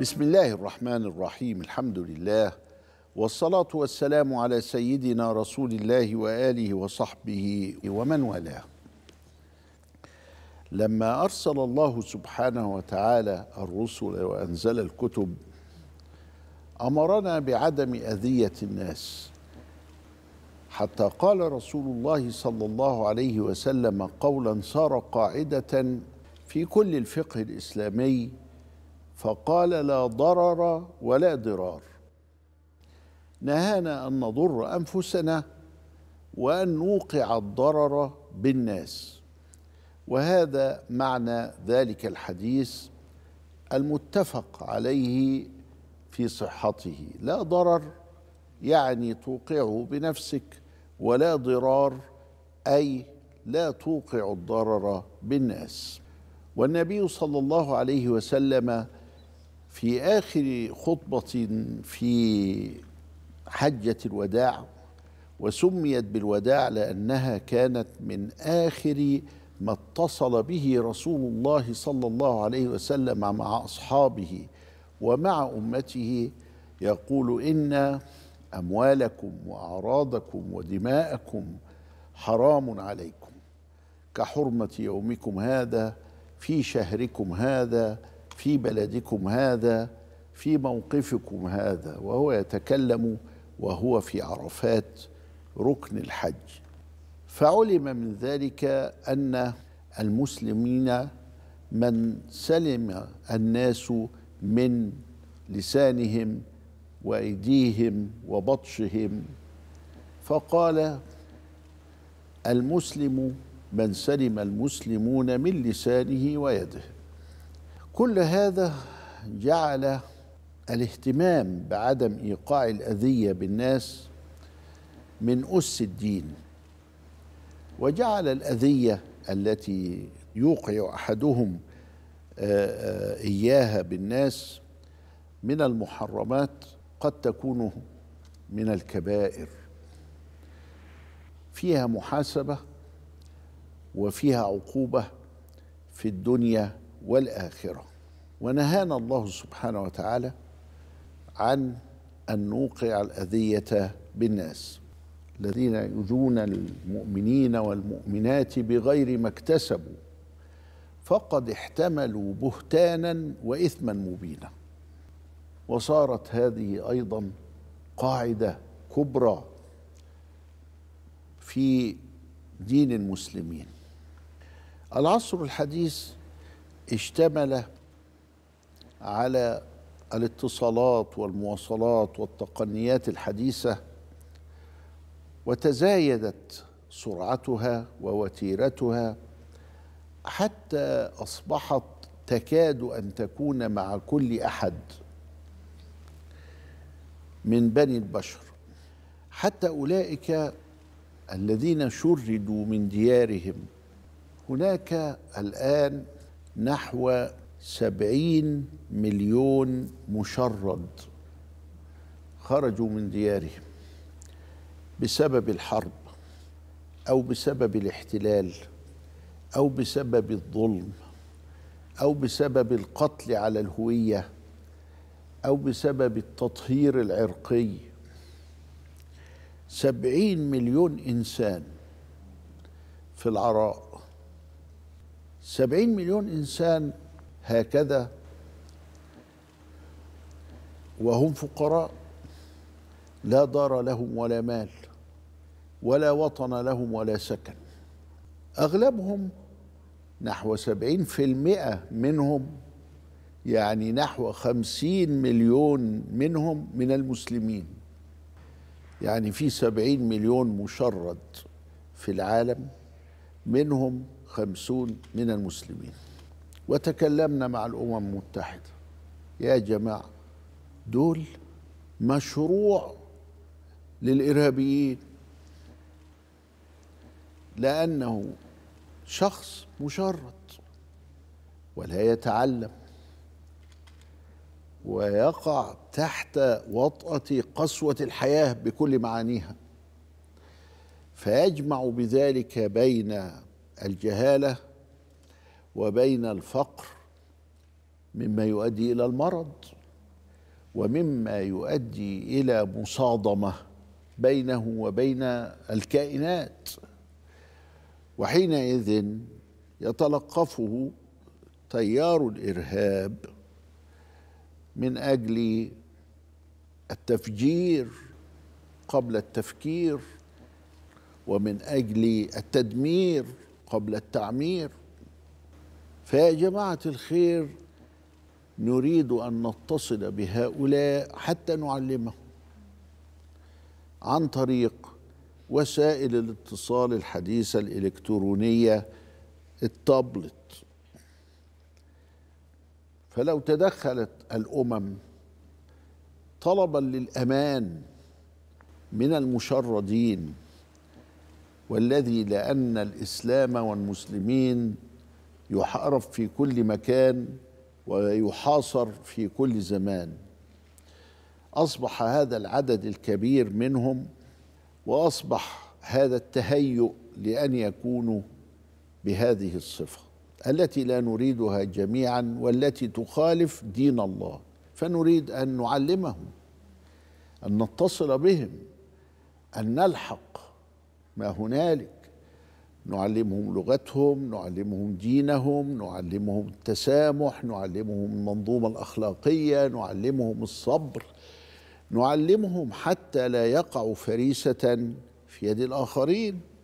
بسم الله الرحمن الرحيم الحمد لله والصلاة والسلام على سيدنا رسول الله وآله وصحبه ومن والاه لما أرسل الله سبحانه وتعالى الرسل وأنزل الكتب أمرنا بعدم أذية الناس حتى قال رسول الله صلى الله عليه وسلم قولا صار قاعدة في كل الفقه الإسلامي فقال لا ضرر ولا ضرار نهانا ان نضر انفسنا وان نوقع الضرر بالناس وهذا معنى ذلك الحديث المتفق عليه في صحته لا ضرر يعني توقعه بنفسك ولا ضرار اي لا توقع الضرر بالناس والنبي صلى الله عليه وسلم في آخر خطبة في حجة الوداع وسميت بالوداع لأنها كانت من آخر ما اتصل به رسول الله صلى الله عليه وسلم مع أصحابه ومع أمته يقول إن أموالكم وأعراضكم ودماءكم حرام عليكم كحرمة يومكم هذا في شهركم هذا في بلدكم هذا في موقفكم هذا وهو يتكلم وهو في عرفات ركن الحج فعلم من ذلك ان المسلمين من سلم الناس من لسانهم وايديهم وبطشهم فقال المسلم من سلم المسلمون من لسانه ويده كل هذا جعل الاهتمام بعدم ايقاع الاذيه بالناس من اس الدين وجعل الاذيه التي يوقع احدهم آه، آه، اياها بالناس من المحرمات قد تكون من الكبائر فيها محاسبه وفيها عقوبه في الدنيا والاخره ونهانا الله سبحانه وتعالى عن أن نوقع الأذية بالناس الذين يؤذون المؤمنين والمؤمنات بغير ما اكتسبوا فقد احتملوا بهتانا وإثما مبينا وصارت هذه أيضا قاعدة كبرى في دين المسلمين العصر الحديث اشتمل على الاتصالات والمواصلات والتقنيات الحديثه وتزايدت سرعتها ووتيرتها حتى اصبحت تكاد ان تكون مع كل احد من بني البشر حتى اولئك الذين شردوا من ديارهم هناك الان نحو سبعين مليون مشرد خرجوا من ديارهم بسبب الحرب أو بسبب الاحتلال أو بسبب الظلم أو بسبب القتل على الهوية أو بسبب التطهير العرقي سبعين مليون إنسان في العراء سبعين مليون إنسان هكذا وهم فقراء لا دار لهم ولا مال ولا وطن لهم ولا سكن أغلبهم نحو سبعين في المئة منهم يعني نحو خمسين مليون منهم من المسلمين يعني في سبعين مليون مشرد في العالم منهم خمسون من المسلمين وتكلمنا مع الامم المتحده يا جماعه دول مشروع للارهابيين لانه شخص مشرد ولا يتعلم ويقع تحت وطأة قسوة الحياة بكل معانيها فيجمع بذلك بين الجهاله وبين الفقر مما يؤدي الى المرض ومما يؤدي الى مصادمه بينه وبين الكائنات وحينئذ يتلقفه تيار الارهاب من اجل التفجير قبل التفكير ومن اجل التدمير قبل التعمير فيا جماعة الخير نريد أن نتصل بهؤلاء حتى نعلمهم عن طريق وسائل الاتصال الحديثة الإلكترونية التابلت فلو تدخلت الأمم طلبا للأمان من المشردين والذي لأن الإسلام والمسلمين يحارب في كل مكان ويحاصر في كل زمان اصبح هذا العدد الكبير منهم واصبح هذا التهيؤ لان يكونوا بهذه الصفه التي لا نريدها جميعا والتي تخالف دين الله فنريد ان نعلمهم ان نتصل بهم ان نلحق ما هنالك نعلمهم لغتهم نعلمهم دينهم نعلمهم التسامح نعلمهم المنظومة الأخلاقية نعلمهم الصبر نعلمهم حتى لا يقعوا فريسة في يد الآخرين